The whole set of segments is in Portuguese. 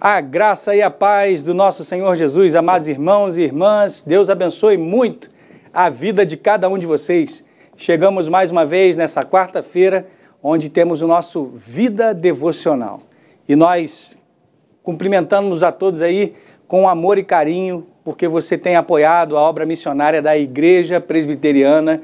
A graça e a paz do nosso Senhor Jesus, amados irmãos e irmãs, Deus abençoe muito a vida de cada um de vocês. Chegamos mais uma vez nessa quarta-feira, onde temos o nosso Vida Devocional. E nós cumprimentamos a todos aí com amor e carinho, porque você tem apoiado a obra missionária da Igreja Presbiteriana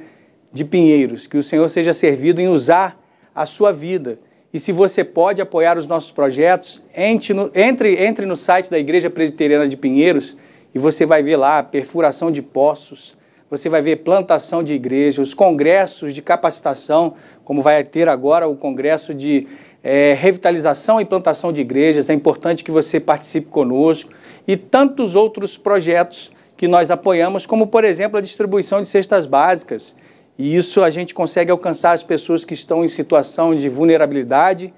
de Pinheiros. Que o Senhor seja servido em usar a sua vida e se você pode apoiar os nossos projetos, entre no, entre, entre no site da Igreja Presbiteriana de Pinheiros e você vai ver lá perfuração de poços, você vai ver plantação de igreja, os congressos de capacitação, como vai ter agora o congresso de é, revitalização e plantação de igrejas. É importante que você participe conosco e tantos outros projetos que nós apoiamos, como por exemplo a distribuição de cestas básicas. E isso a gente consegue alcançar as pessoas que estão em situação de vulnerabilidade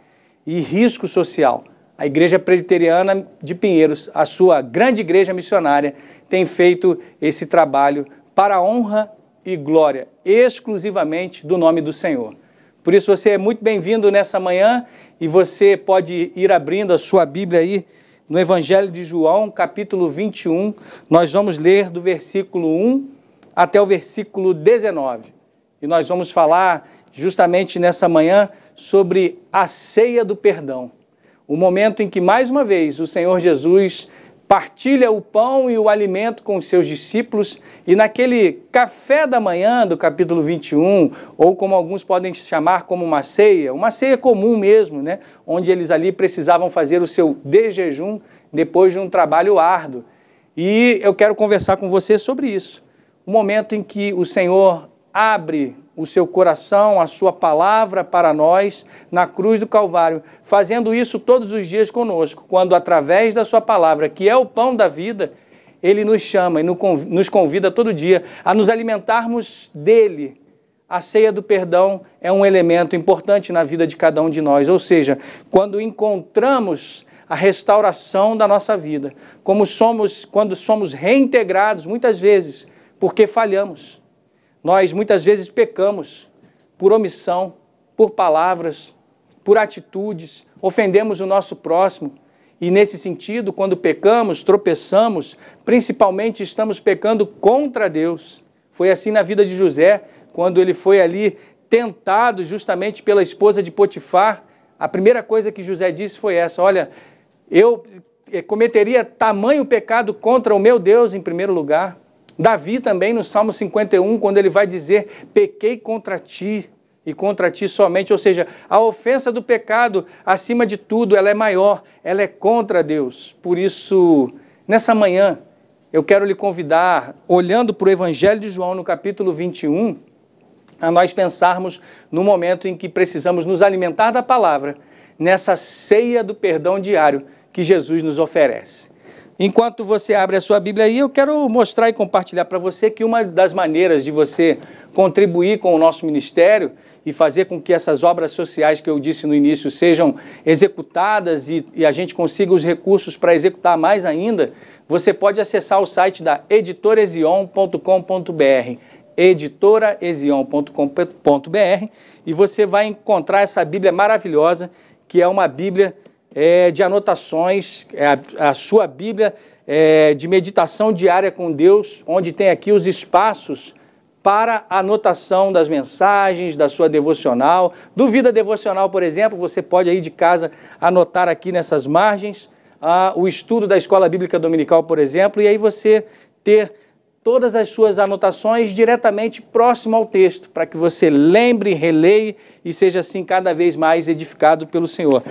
e risco social. A Igreja Presbiteriana de Pinheiros, a sua grande igreja missionária, tem feito esse trabalho para a honra e glória exclusivamente do nome do Senhor. Por isso você é muito bem-vindo nessa manhã e você pode ir abrindo a sua Bíblia aí no Evangelho de João, capítulo 21. Nós vamos ler do versículo 1 até o versículo 19 nós vamos falar justamente nessa manhã sobre a ceia do perdão. O momento em que, mais uma vez, o Senhor Jesus partilha o pão e o alimento com os seus discípulos, e naquele café da manhã do capítulo 21, ou como alguns podem chamar como uma ceia, uma ceia comum mesmo, né? onde eles ali precisavam fazer o seu de jejum depois de um trabalho árduo. E eu quero conversar com você sobre isso. O momento em que o Senhor abre o seu coração, a sua palavra para nós na cruz do Calvário, fazendo isso todos os dias conosco, quando através da sua palavra, que é o pão da vida, ele nos chama e nos convida todo dia a nos alimentarmos dele. A ceia do perdão é um elemento importante na vida de cada um de nós, ou seja, quando encontramos a restauração da nossa vida, como somos quando somos reintegrados muitas vezes porque falhamos nós muitas vezes pecamos por omissão, por palavras, por atitudes, ofendemos o nosso próximo. E nesse sentido, quando pecamos, tropeçamos, principalmente estamos pecando contra Deus. Foi assim na vida de José, quando ele foi ali tentado justamente pela esposa de Potifar. A primeira coisa que José disse foi essa: Olha, eu eh, cometeria tamanho pecado contra o meu Deus em primeiro lugar. Davi também, no Salmo 51, quando ele vai dizer: Pequei contra ti e contra ti somente, ou seja, a ofensa do pecado, acima de tudo, ela é maior, ela é contra Deus. Por isso, nessa manhã, eu quero lhe convidar, olhando para o Evangelho de João no capítulo 21, a nós pensarmos no momento em que precisamos nos alimentar da palavra, nessa ceia do perdão diário que Jesus nos oferece. Enquanto você abre a sua Bíblia aí, eu quero mostrar e compartilhar para você que uma das maneiras de você contribuir com o nosso ministério e fazer com que essas obras sociais que eu disse no início sejam executadas e, e a gente consiga os recursos para executar mais ainda, você pode acessar o site da editoraezion.com.br editoraezion.com.br e você vai encontrar essa Bíblia maravilhosa que é uma Bíblia é, de anotações, é, a, a sua Bíblia é, de meditação diária com Deus, onde tem aqui os espaços para anotação das mensagens, da sua devocional. Do Vida Devocional, por exemplo, você pode aí de casa anotar aqui nessas margens ah, o estudo da Escola Bíblica Dominical, por exemplo, e aí você ter todas as suas anotações diretamente próximo ao texto, para que você lembre, releie e seja assim cada vez mais edificado pelo Senhor.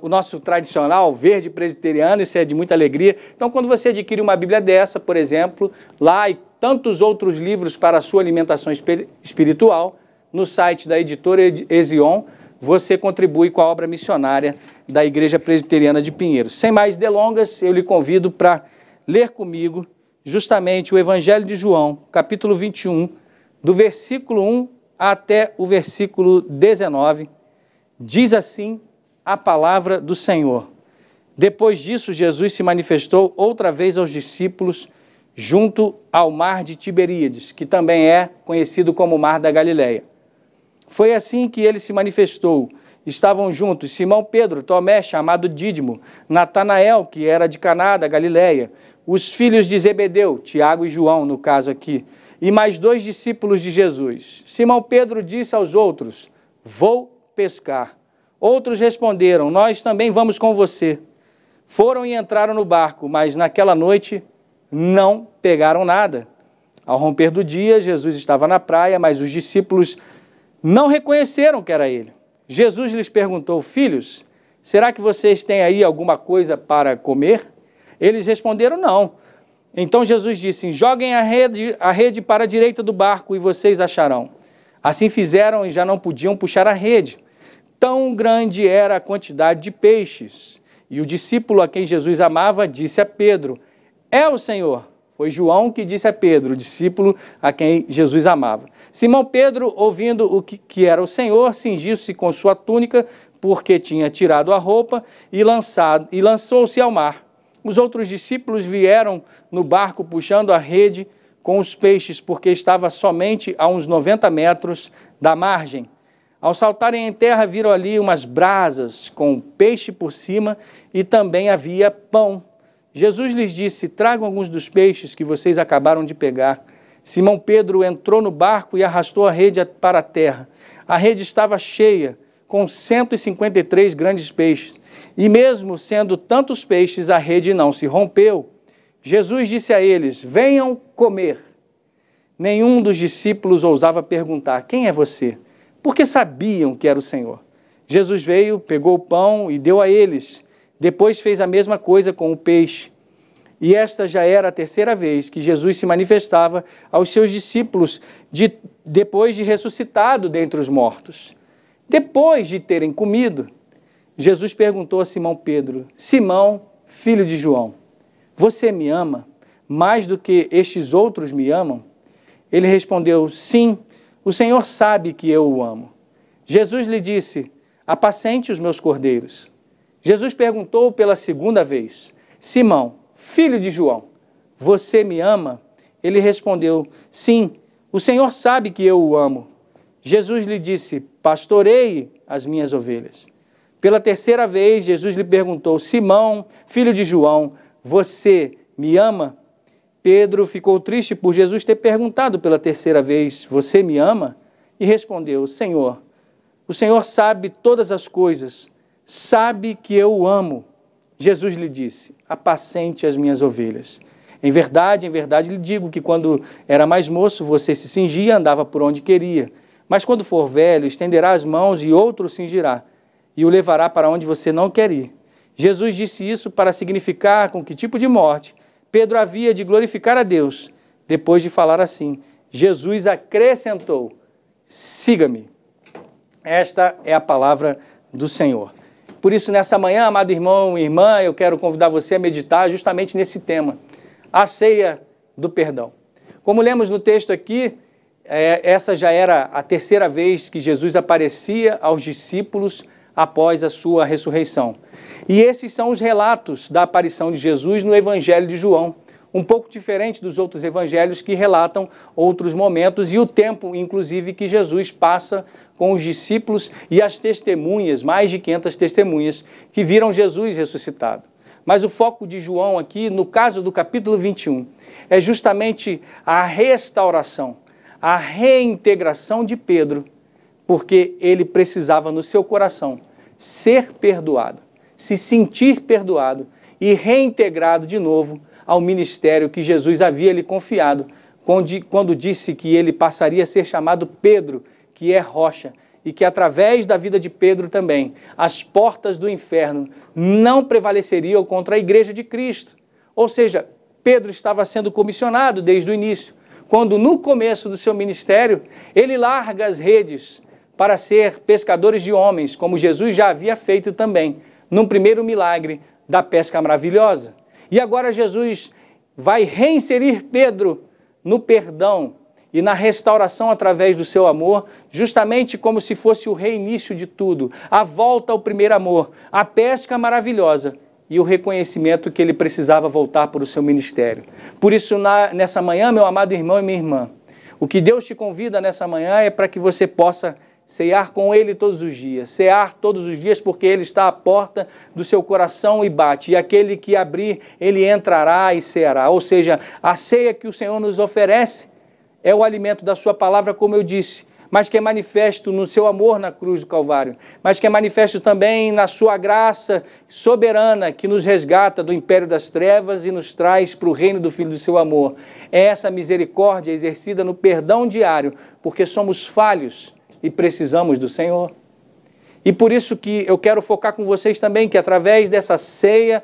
O nosso tradicional verde presbiteriano, isso é de muita alegria. Então, quando você adquire uma Bíblia dessa, por exemplo, lá e tantos outros livros para a sua alimentação espiritual, no site da editora Ezion, você contribui com a obra missionária da Igreja Presbiteriana de Pinheiro. Sem mais delongas, eu lhe convido para ler comigo justamente o Evangelho de João, capítulo 21, do versículo 1 até o versículo 19, diz assim a palavra do Senhor. Depois disso, Jesus se manifestou outra vez aos discípulos junto ao mar de Tiberíades, que também é conhecido como Mar da Galileia. Foi assim que ele se manifestou. Estavam juntos Simão Pedro, Tomé, chamado Dídimo, Natanael, que era de Caná da Galileia, os filhos de Zebedeu, Tiago e João, no caso aqui, e mais dois discípulos de Jesus. Simão Pedro disse aos outros: Vou pescar. Outros responderam: Nós também vamos com você. Foram e entraram no barco, mas naquela noite não pegaram nada. Ao romper do dia, Jesus estava na praia, mas os discípulos não reconheceram que era ele. Jesus lhes perguntou: Filhos, será que vocês têm aí alguma coisa para comer? Eles responderam não. Então Jesus disse: Joguem a rede, a rede para a direita do barco e vocês acharão. Assim fizeram e já não podiam puxar a rede. Tão grande era a quantidade de peixes. E o discípulo a quem Jesus amava disse a Pedro: É o Senhor. Foi João que disse a Pedro, o discípulo a quem Jesus amava. Simão Pedro, ouvindo o que, que era o Senhor, cingiu-se com sua túnica, porque tinha tirado a roupa, e, e lançou-se ao mar. Os outros discípulos vieram no barco puxando a rede com os peixes, porque estava somente a uns 90 metros da margem. Ao saltarem em terra, viram ali umas brasas com peixe por cima e também havia pão. Jesus lhes disse: Tragam alguns dos peixes que vocês acabaram de pegar. Simão Pedro entrou no barco e arrastou a rede para a terra. A rede estava cheia, com 153 grandes peixes. E mesmo sendo tantos peixes, a rede não se rompeu. Jesus disse a eles: Venham comer. Nenhum dos discípulos ousava perguntar: Quem é você? Porque sabiam que era o Senhor. Jesus veio, pegou o pão e deu a eles. Depois fez a mesma coisa com o peixe. E esta já era a terceira vez que Jesus se manifestava aos seus discípulos de, depois de ressuscitado dentre os mortos. Depois de terem comido, Jesus perguntou a Simão Pedro: Simão, filho de João, você me ama mais do que estes outros me amam? Ele respondeu: Sim, o Senhor sabe que eu o amo. Jesus lhe disse: Apacente os meus cordeiros. Jesus perguntou pela segunda vez: Simão, filho de João, você me ama? Ele respondeu: Sim, o Senhor sabe que eu o amo. Jesus lhe disse: Pastoreie as minhas ovelhas. Pela terceira vez, Jesus lhe perguntou: Simão, filho de João, você me ama? Pedro ficou triste por Jesus ter perguntado pela terceira vez: Você me ama? E respondeu: Senhor, o Senhor sabe todas as coisas, sabe que eu o amo. Jesus lhe disse: Apacente as minhas ovelhas. Em verdade, em verdade lhe digo que quando era mais moço, você se cingia e andava por onde queria. Mas quando for velho, estenderá as mãos e outro cingirá e o levará para onde você não quer ir. Jesus disse isso para significar com que tipo de morte Pedro havia de glorificar a Deus. Depois de falar assim, Jesus acrescentou: siga-me. Esta é a palavra do Senhor. Por isso, nessa manhã, amado irmão e irmã, eu quero convidar você a meditar justamente nesse tema, a ceia do perdão. Como lemos no texto aqui, eh, essa já era a terceira vez que Jesus aparecia aos discípulos após a sua ressurreição. E esses são os relatos da aparição de Jesus no Evangelho de João, um pouco diferente dos outros evangelhos que relatam outros momentos e o tempo, inclusive, que Jesus passa com os discípulos e as testemunhas, mais de 500 testemunhas, que viram Jesus ressuscitado. Mas o foco de João aqui, no caso do capítulo 21, é justamente a restauração, a reintegração de Pedro porque ele precisava no seu coração ser perdoado, se sentir perdoado e reintegrado de novo ao ministério que Jesus havia lhe confiado, quando disse que ele passaria a ser chamado Pedro, que é rocha, e que através da vida de Pedro também, as portas do inferno não prevaleceriam contra a igreja de Cristo. Ou seja, Pedro estava sendo comissionado desde o início, quando no começo do seu ministério, ele larga as redes, para ser pescadores de homens, como Jesus já havia feito também, num primeiro milagre da pesca maravilhosa. E agora Jesus vai reinserir Pedro no perdão e na restauração através do seu amor, justamente como se fosse o reinício de tudo, a volta ao primeiro amor, a pesca maravilhosa e o reconhecimento que ele precisava voltar para o seu ministério. Por isso, na, nessa manhã, meu amado irmão e minha irmã, o que Deus te convida nessa manhã é para que você possa Cear com Ele todos os dias, cear todos os dias, porque Ele está à porta do seu coração e bate. E aquele que abrir, ele entrará e ceará. Ou seja, a ceia que o Senhor nos oferece é o alimento da Sua palavra, como eu disse, mas que é manifesto no seu amor na cruz do Calvário, mas que é manifesto também na sua graça soberana que nos resgata do império das trevas e nos traz para o reino do Filho do seu amor. É essa misericórdia exercida no perdão diário, porque somos falhos e precisamos do Senhor. E por isso que eu quero focar com vocês também que através dessa ceia,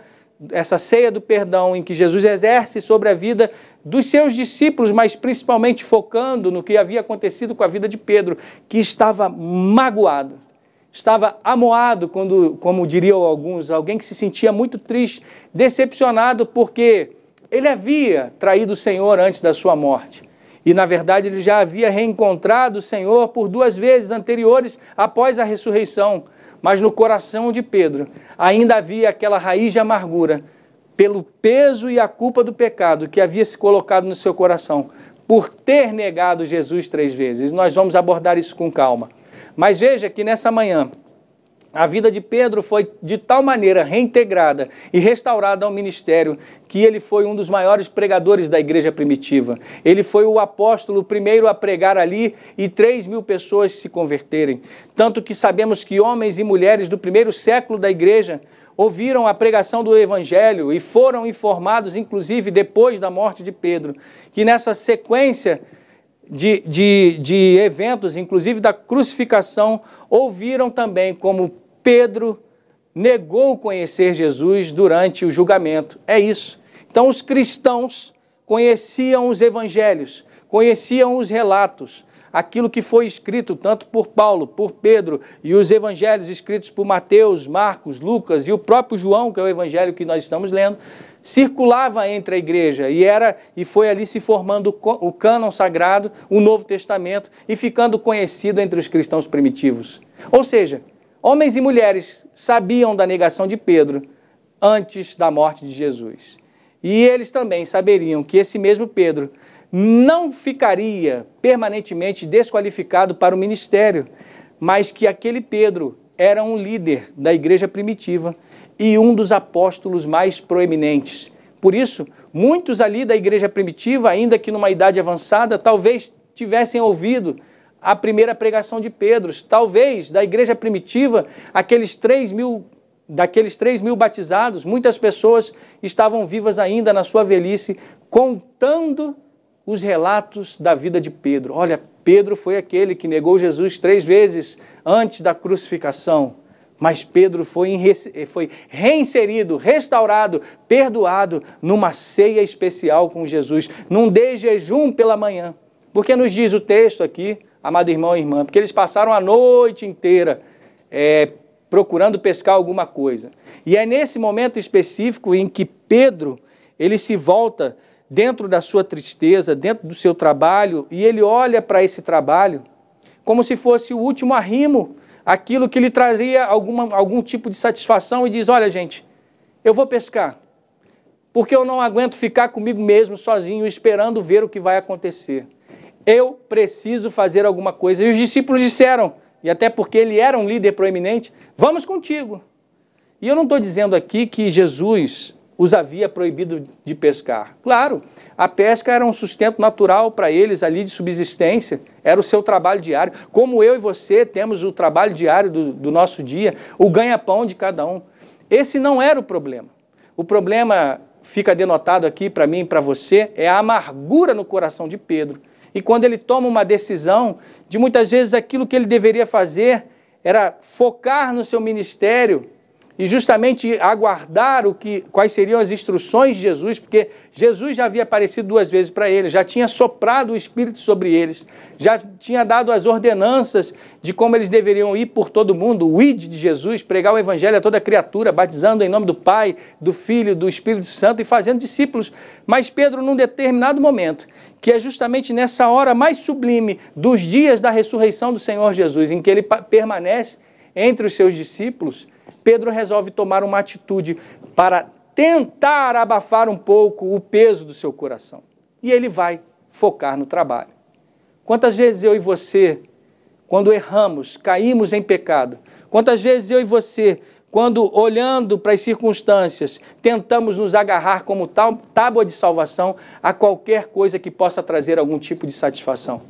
essa ceia do perdão em que Jesus exerce sobre a vida dos seus discípulos, mas principalmente focando no que havia acontecido com a vida de Pedro, que estava magoado, estava amoado, quando, como diriam alguns, alguém que se sentia muito triste, decepcionado porque ele havia traído o Senhor antes da sua morte. E na verdade ele já havia reencontrado o Senhor por duas vezes anteriores após a ressurreição. Mas no coração de Pedro ainda havia aquela raiz de amargura pelo peso e a culpa do pecado que havia se colocado no seu coração por ter negado Jesus três vezes. Nós vamos abordar isso com calma. Mas veja que nessa manhã a vida de Pedro foi de tal maneira reintegrada e restaurada ao ministério que ele foi um dos maiores pregadores da igreja primitiva. Ele foi o apóstolo primeiro a pregar ali e 3 mil pessoas se converterem. Tanto que sabemos que homens e mulheres do primeiro século da igreja ouviram a pregação do evangelho e foram informados, inclusive depois da morte de Pedro, que nessa sequência de, de, de eventos, inclusive da crucificação, ouviram também como Pedro negou conhecer Jesus durante o julgamento. É isso. Então, os cristãos conheciam os evangelhos, conheciam os relatos, aquilo que foi escrito tanto por Paulo, por Pedro e os evangelhos escritos por Mateus, Marcos, Lucas e o próprio João, que é o evangelho que nós estamos lendo, circulava entre a igreja e era e foi ali se formando o cânon sagrado, o Novo Testamento e ficando conhecido entre os cristãos primitivos. Ou seja, Homens e mulheres sabiam da negação de Pedro antes da morte de Jesus. E eles também saberiam que esse mesmo Pedro não ficaria permanentemente desqualificado para o ministério, mas que aquele Pedro era um líder da igreja primitiva e um dos apóstolos mais proeminentes. Por isso, muitos ali da igreja primitiva, ainda que numa idade avançada, talvez tivessem ouvido a primeira pregação de Pedro. Talvez da igreja primitiva, aqueles 3 mil, daqueles 3 mil batizados, muitas pessoas estavam vivas ainda na sua velhice, contando os relatos da vida de Pedro. Olha, Pedro foi aquele que negou Jesus três vezes antes da crucificação. Mas Pedro foi, foi reinserido, restaurado, perdoado numa ceia especial com Jesus, num de jejum pela manhã. Porque nos diz o texto aqui, amado irmão e irmã, porque eles passaram a noite inteira é, procurando pescar alguma coisa. E é nesse momento específico em que Pedro ele se volta dentro da sua tristeza, dentro do seu trabalho, e ele olha para esse trabalho como se fosse o último arrimo, aquilo que lhe trazia alguma, algum tipo de satisfação, e diz: Olha, gente, eu vou pescar, porque eu não aguento ficar comigo mesmo sozinho esperando ver o que vai acontecer. Eu preciso fazer alguma coisa. E os discípulos disseram, e até porque ele era um líder proeminente, vamos contigo. E eu não estou dizendo aqui que Jesus os havia proibido de pescar. Claro, a pesca era um sustento natural para eles ali de subsistência, era o seu trabalho diário. Como eu e você temos o trabalho diário do, do nosso dia, o ganha-pão de cada um. Esse não era o problema. O problema fica denotado aqui para mim e para você é a amargura no coração de Pedro e quando ele toma uma decisão, de muitas vezes aquilo que ele deveria fazer era focar no seu ministério, e justamente aguardar o que, quais seriam as instruções de Jesus, porque Jesus já havia aparecido duas vezes para eles, já tinha soprado o Espírito sobre eles, já tinha dado as ordenanças de como eles deveriam ir por todo mundo, o id de Jesus, pregar o Evangelho a toda criatura, batizando em nome do Pai, do Filho, do Espírito Santo e fazendo discípulos. Mas Pedro, num determinado momento, que é justamente nessa hora mais sublime dos dias da ressurreição do Senhor Jesus, em que ele permanece entre os seus discípulos, Pedro resolve tomar uma atitude para tentar abafar um pouco o peso do seu coração. E ele vai focar no trabalho. Quantas vezes eu e você, quando erramos, caímos em pecado? Quantas vezes eu e você, quando olhando para as circunstâncias, tentamos nos agarrar como tal, tábua de salvação a qualquer coisa que possa trazer algum tipo de satisfação?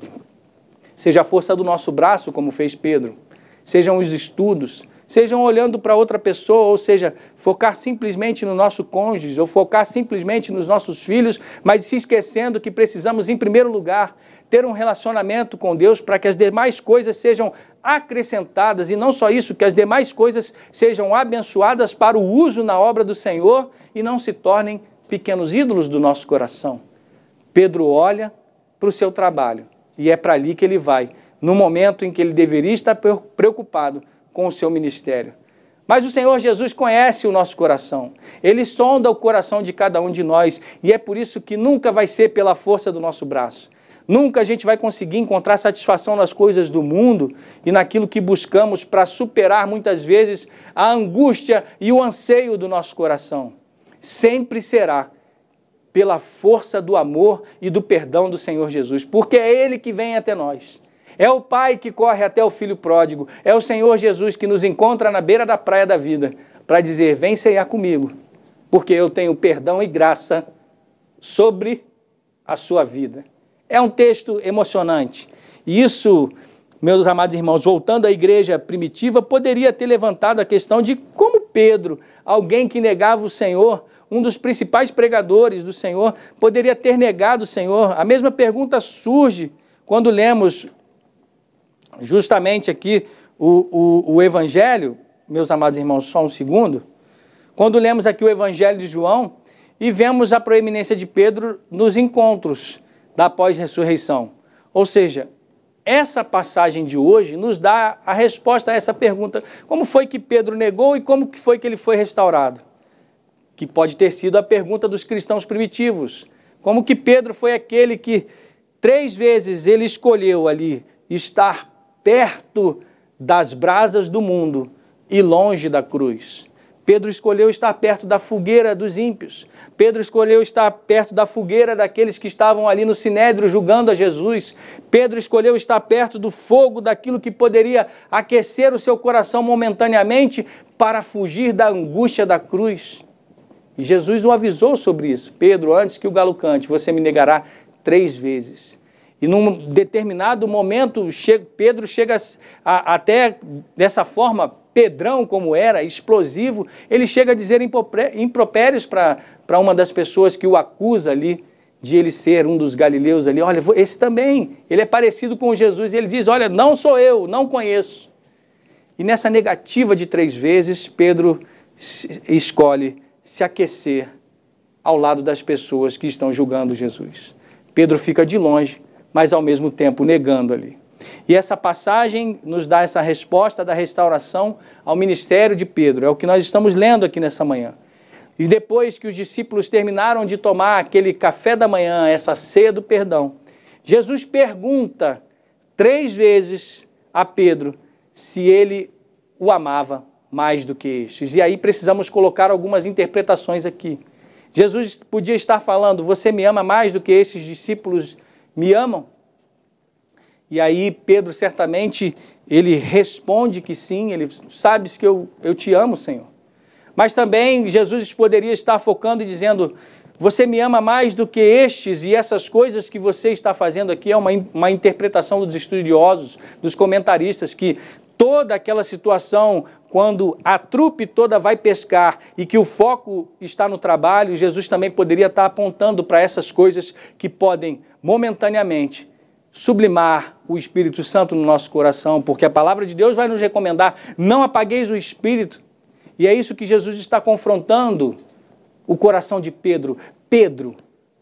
Seja a força do nosso braço, como fez Pedro, sejam os estudos, sejam olhando para outra pessoa, ou seja, focar simplesmente no nosso cônjuge, ou focar simplesmente nos nossos filhos, mas se esquecendo que precisamos, em primeiro lugar, ter um relacionamento com Deus para que as demais coisas sejam acrescentadas, e não só isso, que as demais coisas sejam abençoadas para o uso na obra do Senhor e não se tornem pequenos ídolos do nosso coração. Pedro olha para o seu trabalho e é para ali que ele vai, no momento em que ele deveria estar preocupado com o seu ministério. Mas o Senhor Jesus conhece o nosso coração. Ele sonda o coração de cada um de nós. E é por isso que nunca vai ser pela força do nosso braço. Nunca a gente vai conseguir encontrar satisfação nas coisas do mundo e naquilo que buscamos para superar muitas vezes a angústia e o anseio do nosso coração. Sempre será pela força do amor e do perdão do Senhor Jesus, porque é Ele que vem até nós. É o Pai que corre até o Filho pródigo. É o Senhor Jesus que nos encontra na beira da praia da vida para dizer: Vem ceiar comigo, porque eu tenho perdão e graça sobre a sua vida. É um texto emocionante. E isso, meus amados irmãos, voltando à igreja primitiva, poderia ter levantado a questão de como Pedro, alguém que negava o Senhor, um dos principais pregadores do Senhor, poderia ter negado o Senhor. A mesma pergunta surge quando lemos justamente aqui o, o, o Evangelho, meus amados irmãos, só um segundo, quando lemos aqui o Evangelho de João e vemos a proeminência de Pedro nos encontros da pós-ressurreição. Ou seja, essa passagem de hoje nos dá a resposta a essa pergunta: como foi que Pedro negou e como que foi que ele foi restaurado? Que pode ter sido a pergunta dos cristãos primitivos. Como que Pedro foi aquele que três vezes ele escolheu ali estar perto das brasas do mundo e longe da cruz. Pedro escolheu estar perto da fogueira dos ímpios. Pedro escolheu estar perto da fogueira daqueles que estavam ali no sinédrio julgando a Jesus. Pedro escolheu estar perto do fogo daquilo que poderia aquecer o seu coração momentaneamente para fugir da angústia da cruz. E Jesus o avisou sobre isso. Pedro, antes que o galo cante, você me negará três vezes. E num determinado momento, Pedro chega a, até dessa forma, Pedrão, como era, explosivo, ele chega a dizer impropérios para uma das pessoas que o acusa ali de ele ser um dos galileus ali. Olha, esse também, ele é parecido com Jesus. E ele diz: Olha, não sou eu, não conheço. E nessa negativa de três vezes, Pedro escolhe se aquecer ao lado das pessoas que estão julgando Jesus. Pedro fica de longe mas ao mesmo tempo negando ali. E essa passagem nos dá essa resposta da restauração ao ministério de Pedro, é o que nós estamos lendo aqui nessa manhã. E depois que os discípulos terminaram de tomar aquele café da manhã, essa ceia do perdão, Jesus pergunta três vezes a Pedro se ele o amava mais do que estes. E aí precisamos colocar algumas interpretações aqui. Jesus podia estar falando: Você me ama mais do que esses discípulos me amam? E aí Pedro certamente, ele responde que sim, ele sabe que eu, eu te amo, Senhor. Mas também Jesus poderia estar focando e dizendo, você me ama mais do que estes e essas coisas que você está fazendo aqui é uma, uma interpretação dos estudiosos, dos comentaristas, que toda aquela situação quando a trupe toda vai pescar e que o foco está no trabalho, Jesus também poderia estar apontando para essas coisas que podem momentaneamente sublimar o Espírito Santo no nosso coração, porque a palavra de Deus vai nos recomendar: não apagueis o espírito. E é isso que Jesus está confrontando o coração de Pedro. Pedro,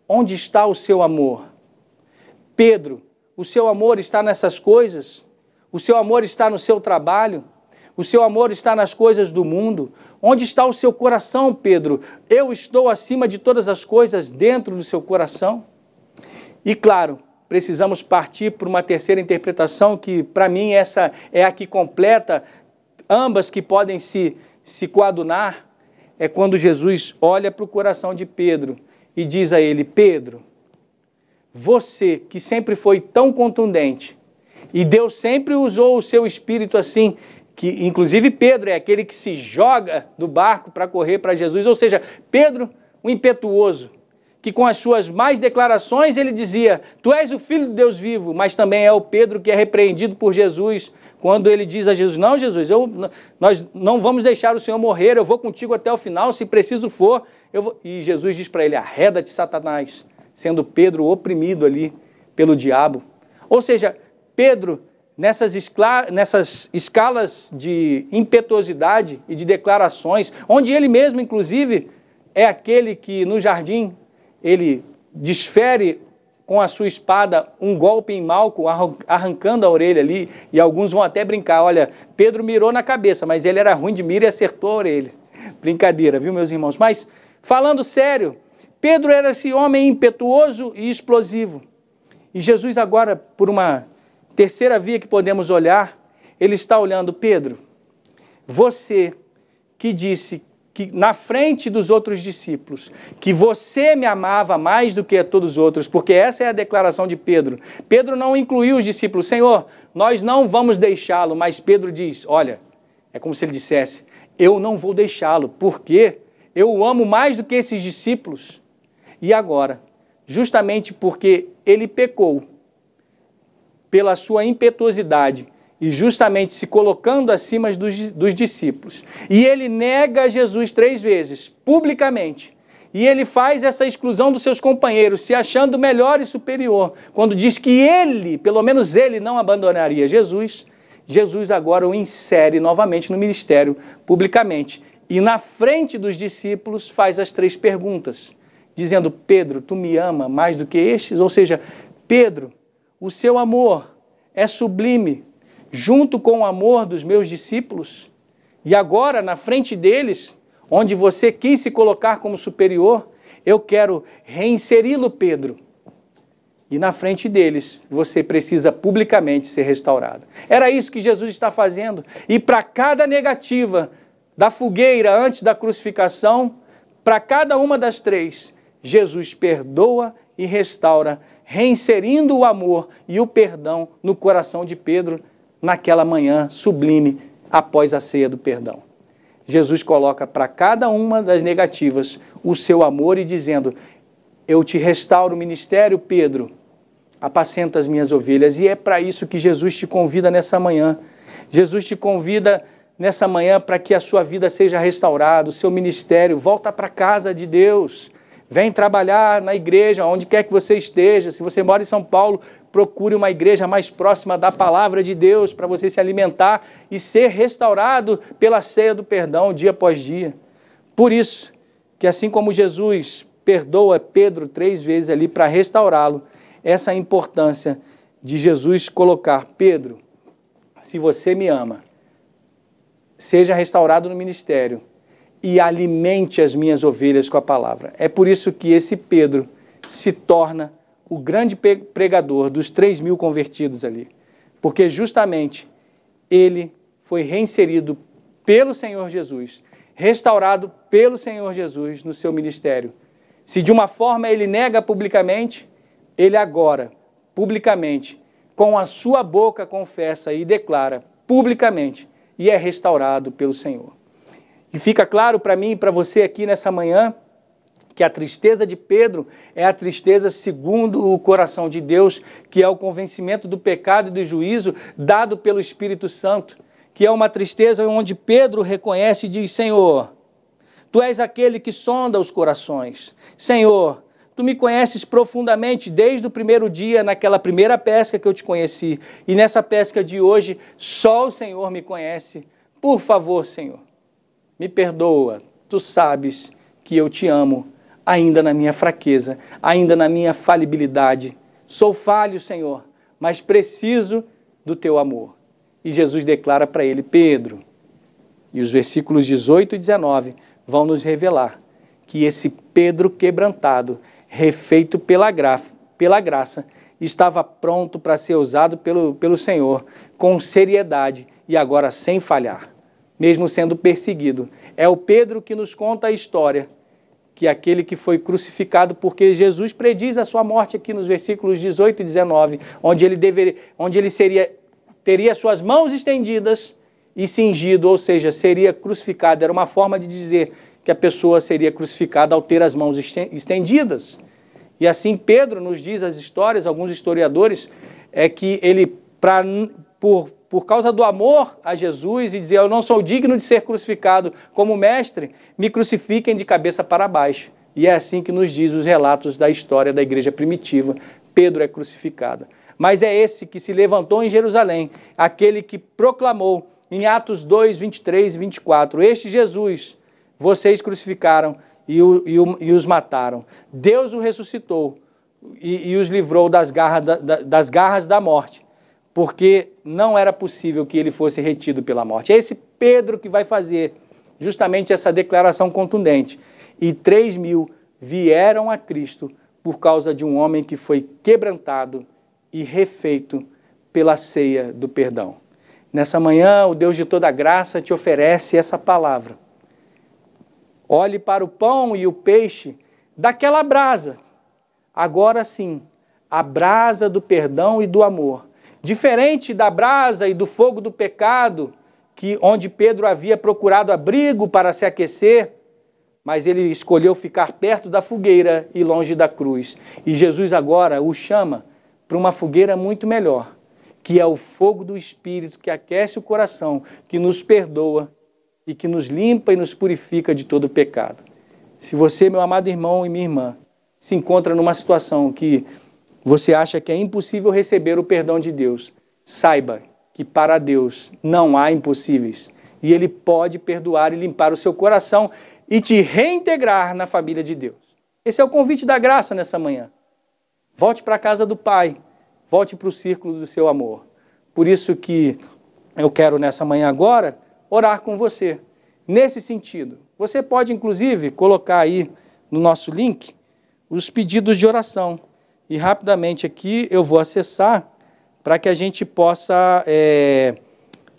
onde está o seu amor? Pedro, o seu amor está nessas coisas? O seu amor está no seu trabalho? O seu amor está nas coisas do mundo? Onde está o seu coração, Pedro? Eu estou acima de todas as coisas dentro do seu coração? E claro, precisamos partir para uma terceira interpretação que, para mim, essa é a que completa ambas que podem se, se coadunar. É quando Jesus olha para o coração de Pedro e diz a ele: Pedro, você que sempre foi tão contundente, e Deus sempre usou o seu espírito assim, que inclusive Pedro é aquele que se joga do barco para correr para Jesus, ou seja, Pedro, o impetuoso, que com as suas mais declarações ele dizia: Tu és o filho de Deus vivo, mas também é o Pedro que é repreendido por Jesus quando ele diz a Jesus: Não, Jesus, eu, nós não vamos deixar o Senhor morrer, eu vou contigo até o final, se preciso for. E Jesus diz para ele: Arreda-te, Satanás, sendo Pedro oprimido ali pelo diabo. Ou seja, Pedro, nessas, nessas escalas de impetuosidade e de declarações, onde ele mesmo, inclusive, é aquele que no jardim ele desfere com a sua espada um golpe em Malco, arrancando a orelha ali, e alguns vão até brincar, olha, Pedro mirou na cabeça, mas ele era ruim de mira e acertou a orelha. Brincadeira, viu, meus irmãos? Mas, falando sério, Pedro era esse homem impetuoso e explosivo. E Jesus agora, por uma Terceira via que podemos olhar, ele está olhando, Pedro, você que disse que na frente dos outros discípulos, que você me amava mais do que a todos os outros, porque essa é a declaração de Pedro. Pedro não incluiu os discípulos, Senhor, nós não vamos deixá-lo, mas Pedro diz: Olha, é como se ele dissesse, eu não vou deixá-lo, porque eu o amo mais do que esses discípulos. E agora, justamente porque ele pecou, pela sua impetuosidade e justamente se colocando acima dos, dos discípulos. E ele nega Jesus três vezes, publicamente. E ele faz essa exclusão dos seus companheiros, se achando melhor e superior. Quando diz que ele, pelo menos ele, não abandonaria Jesus, Jesus agora o insere novamente no ministério publicamente. E na frente dos discípulos faz as três perguntas, dizendo: Pedro, tu me ama mais do que estes? Ou seja, Pedro, o seu amor é sublime, junto com o amor dos meus discípulos, e agora, na frente deles, onde você quis se colocar como superior, eu quero reinseri-lo, Pedro. E na frente deles, você precisa publicamente ser restaurado. Era isso que Jesus está fazendo. E para cada negativa da fogueira antes da crucificação, para cada uma das três, Jesus perdoa e restaura, reinserindo o amor e o perdão no coração de Pedro naquela manhã sublime após a ceia do perdão. Jesus coloca para cada uma das negativas o seu amor e dizendo: Eu te restauro o ministério, Pedro, apacenta as minhas ovelhas. E é para isso que Jesus te convida nessa manhã. Jesus te convida nessa manhã para que a sua vida seja restaurada, o seu ministério, volta para a casa de Deus. Vem trabalhar na igreja, onde quer que você esteja. Se você mora em São Paulo, procure uma igreja mais próxima da palavra de Deus para você se alimentar e ser restaurado pela ceia do perdão dia após dia. Por isso, que assim como Jesus perdoa Pedro três vezes ali para restaurá-lo, essa importância de Jesus colocar: Pedro, se você me ama, seja restaurado no ministério e alimente as minhas ovelhas com a palavra. É por isso que esse Pedro se torna o grande pregador dos três mil convertidos ali, porque justamente ele foi reinserido pelo Senhor Jesus, restaurado pelo Senhor Jesus no seu ministério. Se de uma forma ele nega publicamente, ele agora, publicamente, com a sua boca confessa e declara publicamente e é restaurado pelo Senhor. E fica claro para mim e para você aqui nessa manhã que a tristeza de Pedro é a tristeza segundo o coração de Deus, que é o convencimento do pecado e do juízo dado pelo Espírito Santo, que é uma tristeza onde Pedro reconhece e diz: Senhor, tu és aquele que sonda os corações. Senhor, Tu me conheces profundamente desde o primeiro dia, naquela primeira pesca que eu te conheci. E nessa pesca de hoje, só o Senhor me conhece. Por favor, Senhor, me perdoa, tu sabes que eu te amo, ainda na minha fraqueza, ainda na minha falibilidade. Sou falho, Senhor, mas preciso do teu amor. E Jesus declara para ele, Pedro, e os versículos 18 e 19 vão nos revelar que esse Pedro quebrantado, refeito pela, gra pela graça, estava pronto para ser usado pelo, pelo Senhor com seriedade e agora sem falhar mesmo sendo perseguido. É o Pedro que nos conta a história, que é aquele que foi crucificado, porque Jesus prediz a sua morte aqui nos versículos 18 e 19, onde ele, deveria, onde ele seria, teria suas mãos estendidas e cingido, ou seja, seria crucificado. Era uma forma de dizer que a pessoa seria crucificada ao ter as mãos estendidas. E assim Pedro nos diz as histórias, alguns historiadores, é que ele, pra, por por causa do amor a Jesus e dizer: Eu não sou digno de ser crucificado como mestre, me crucifiquem de cabeça para baixo. E é assim que nos diz os relatos da história da igreja primitiva. Pedro é crucificado. Mas é esse que se levantou em Jerusalém, aquele que proclamou em Atos 2, 23 e 24: Este Jesus vocês crucificaram e, o, e, o, e os mataram. Deus o ressuscitou e, e os livrou das garras da, das garras da morte porque não era possível que ele fosse retido pela morte. É esse Pedro que vai fazer justamente essa declaração contundente. E três mil vieram a Cristo por causa de um homem que foi quebrantado e refeito pela ceia do perdão. Nessa manhã, o Deus de toda graça te oferece essa palavra. Olhe para o pão e o peixe daquela brasa. Agora sim, a brasa do perdão e do amor Diferente da brasa e do fogo do pecado, que onde Pedro havia procurado abrigo para se aquecer, mas ele escolheu ficar perto da fogueira e longe da cruz. E Jesus agora o chama para uma fogueira muito melhor, que é o fogo do Espírito que aquece o coração, que nos perdoa e que nos limpa e nos purifica de todo pecado. Se você, meu amado irmão e minha irmã, se encontra numa situação que você acha que é impossível receber o perdão de Deus, saiba que para Deus não há impossíveis. E Ele pode perdoar e limpar o seu coração e te reintegrar na família de Deus. Esse é o convite da graça nessa manhã. Volte para a casa do Pai, volte para o círculo do seu amor. Por isso que eu quero nessa manhã agora orar com você nesse sentido. Você pode inclusive colocar aí no nosso link os pedidos de oração. E rapidamente aqui eu vou acessar para que a gente possa é,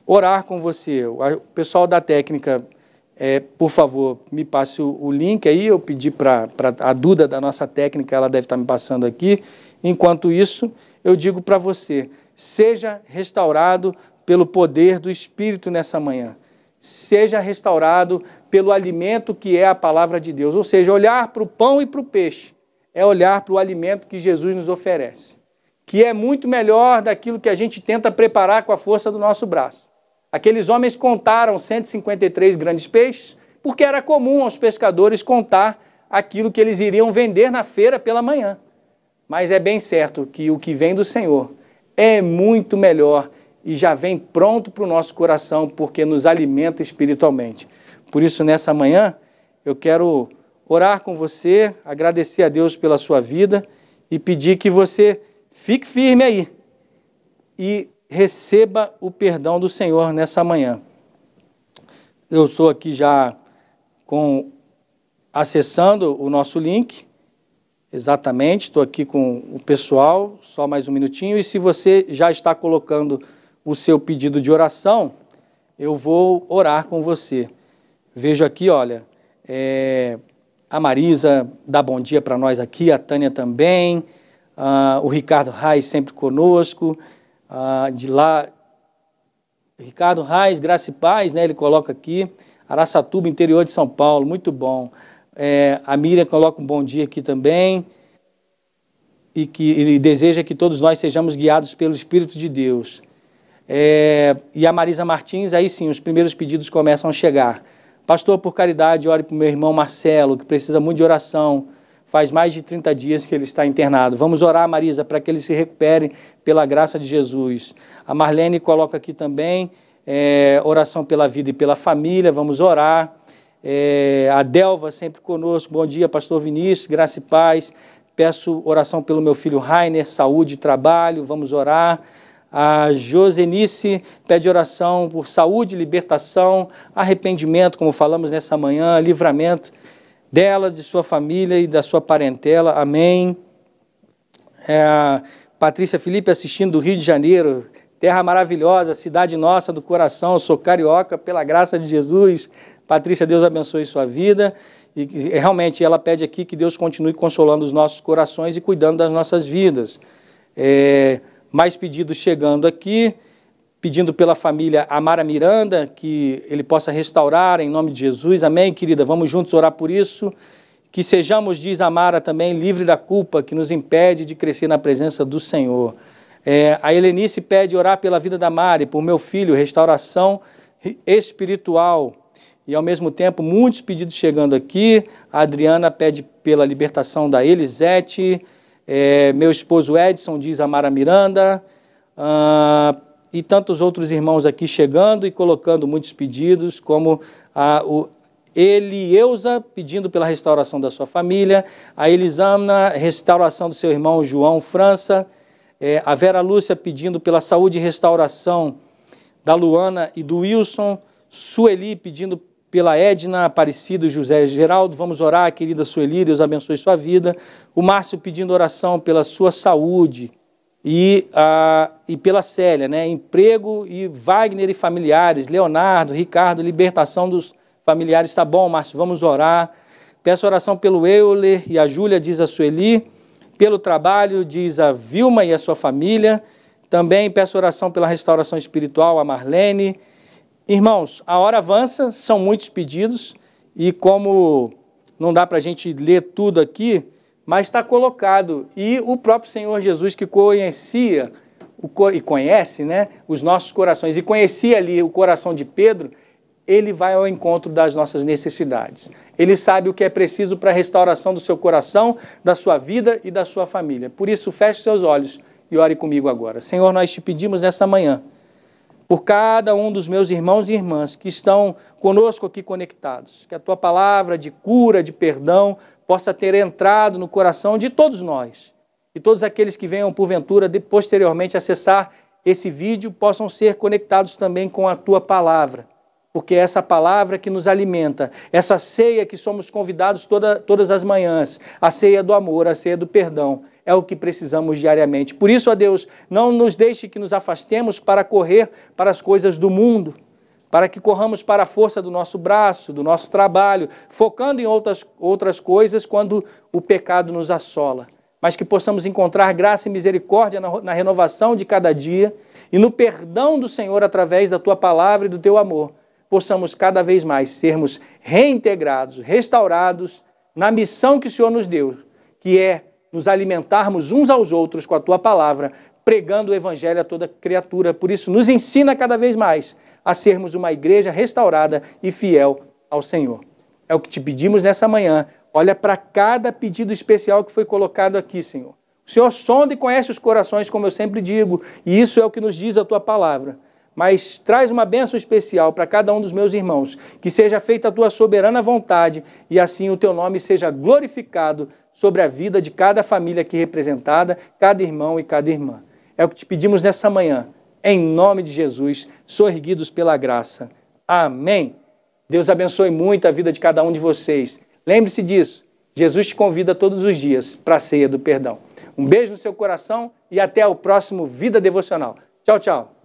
orar com você. O pessoal da técnica, é, por favor, me passe o, o link aí. Eu pedi para a Duda da nossa técnica, ela deve estar tá me passando aqui. Enquanto isso, eu digo para você: seja restaurado pelo poder do Espírito nessa manhã. Seja restaurado pelo alimento que é a palavra de Deus. Ou seja, olhar para o pão e para o peixe é olhar para o alimento que Jesus nos oferece, que é muito melhor daquilo que a gente tenta preparar com a força do nosso braço. Aqueles homens contaram 153 grandes peixes, porque era comum aos pescadores contar aquilo que eles iriam vender na feira pela manhã. Mas é bem certo que o que vem do Senhor é muito melhor e já vem pronto para o nosso coração, porque nos alimenta espiritualmente. Por isso, nessa manhã, eu quero orar com você, agradecer a Deus pela sua vida e pedir que você fique firme aí e receba o perdão do Senhor nessa manhã. Eu estou aqui já com acessando o nosso link. Exatamente, estou aqui com o pessoal, só mais um minutinho. E se você já está colocando o seu pedido de oração, eu vou orar com você. Vejo aqui, olha, é, a Marisa dá bom dia para nós aqui, a Tânia também, uh, o Ricardo Reis sempre conosco, uh, de lá. Ricardo Reis, Graça e Paz, né, ele coloca aqui, Araçatuba, interior de São Paulo, muito bom. É, a Miriam coloca um bom dia aqui também e que ele deseja que todos nós sejamos guiados pelo Espírito de Deus. É, e a Marisa Martins, aí sim, os primeiros pedidos começam a chegar. Pastor, por caridade, ore para o meu irmão Marcelo, que precisa muito de oração. Faz mais de 30 dias que ele está internado. Vamos orar, Marisa, para que ele se recupere pela graça de Jesus. A Marlene coloca aqui também é, oração pela vida e pela família. Vamos orar. É, a Delva sempre conosco. Bom dia, Pastor Vinícius, graça e paz. Peço oração pelo meu filho Rainer, saúde e trabalho. Vamos orar. A Josenice pede oração por saúde, libertação, arrependimento, como falamos nessa manhã, livramento dela, de sua família e da sua parentela. Amém. É, Patrícia Felipe assistindo do Rio de Janeiro, terra maravilhosa, cidade nossa do coração. Eu sou carioca, pela graça de Jesus. Patrícia, Deus abençoe sua vida. E realmente ela pede aqui que Deus continue consolando os nossos corações e cuidando das nossas vidas. É, mais pedidos chegando aqui, pedindo pela família Amara Miranda, que ele possa restaurar em nome de Jesus. Amém, querida? Vamos juntos orar por isso. Que sejamos, diz Amara também, livre da culpa que nos impede de crescer na presença do Senhor. É, a Helenice pede orar pela vida da Mari, por meu filho, restauração espiritual. E ao mesmo tempo, muitos pedidos chegando aqui. A Adriana pede pela libertação da Elisete é, meu esposo Edson diz Amara Miranda, uh, e tantos outros irmãos aqui chegando e colocando muitos pedidos, como a, o Elieusa pedindo pela restauração da sua família, a Elisana, restauração do seu irmão João França, é, a Vera Lúcia pedindo pela saúde e restauração da Luana e do Wilson, Sueli pedindo pela Edna Aparecido José Geraldo. Vamos orar, querida Sueli, Deus abençoe sua vida. O Márcio pedindo oração pela sua saúde e, a, e pela Célia, né? Emprego e Wagner e familiares, Leonardo, Ricardo, libertação dos familiares. Tá bom, Márcio, vamos orar. Peço oração pelo Euler e a Júlia, diz a Sueli. Pelo trabalho, diz a Vilma e a sua família. Também peço oração pela restauração espiritual, a Marlene Irmãos, a hora avança, são muitos pedidos e como não dá para a gente ler tudo aqui, mas está colocado. E o próprio Senhor Jesus, que conhecia e conhece né, os nossos corações, e conhecia ali o coração de Pedro, ele vai ao encontro das nossas necessidades. Ele sabe o que é preciso para a restauração do seu coração, da sua vida e da sua família. Por isso, feche seus olhos e ore comigo agora. Senhor, nós te pedimos nessa manhã por cada um dos meus irmãos e irmãs que estão conosco aqui conectados. Que a tua palavra de cura, de perdão, possa ter entrado no coração de todos nós. E todos aqueles que venham porventura de, posteriormente acessar esse vídeo possam ser conectados também com a tua palavra porque é essa palavra que nos alimenta, essa ceia que somos convidados toda, todas as manhãs, a ceia do amor, a ceia do perdão, é o que precisamos diariamente. Por isso, ó Deus, não nos deixe que nos afastemos para correr para as coisas do mundo, para que corramos para a força do nosso braço, do nosso trabalho, focando em outras, outras coisas quando o pecado nos assola mas que possamos encontrar graça e misericórdia na, na, renovação de cada dia e no perdão do Senhor através da tua palavra e do teu amor, possamos cada vez mais sermos reintegrados, restaurados na missão que o Senhor nos deu, que é nos alimentarmos uns aos outros com a tua palavra, pregando o evangelho a toda criatura. Por isso, nos ensina cada vez mais a sermos uma igreja restaurada e fiel ao Senhor. É o que te pedimos nessa manhã. Olha para cada pedido especial que foi colocado aqui, Senhor. O Senhor sonda e conhece os corações, como eu sempre digo, e isso é o que nos diz a tua palavra mas traz uma bênção especial para cada um dos meus irmãos, que seja feita a tua soberana vontade e assim o teu nome seja glorificado sobre a vida de cada família aqui representada, cada irmão e cada irmã. É o que te pedimos nessa manhã, em nome de Jesus, sorriguidos pela graça. Amém. Deus abençoe muito a vida de cada um de vocês. Lembre-se disso, Jesus te convida todos os dias para a ceia do perdão. Um beijo no seu coração e até o próximo Vida Devocional. Tchau, tchau.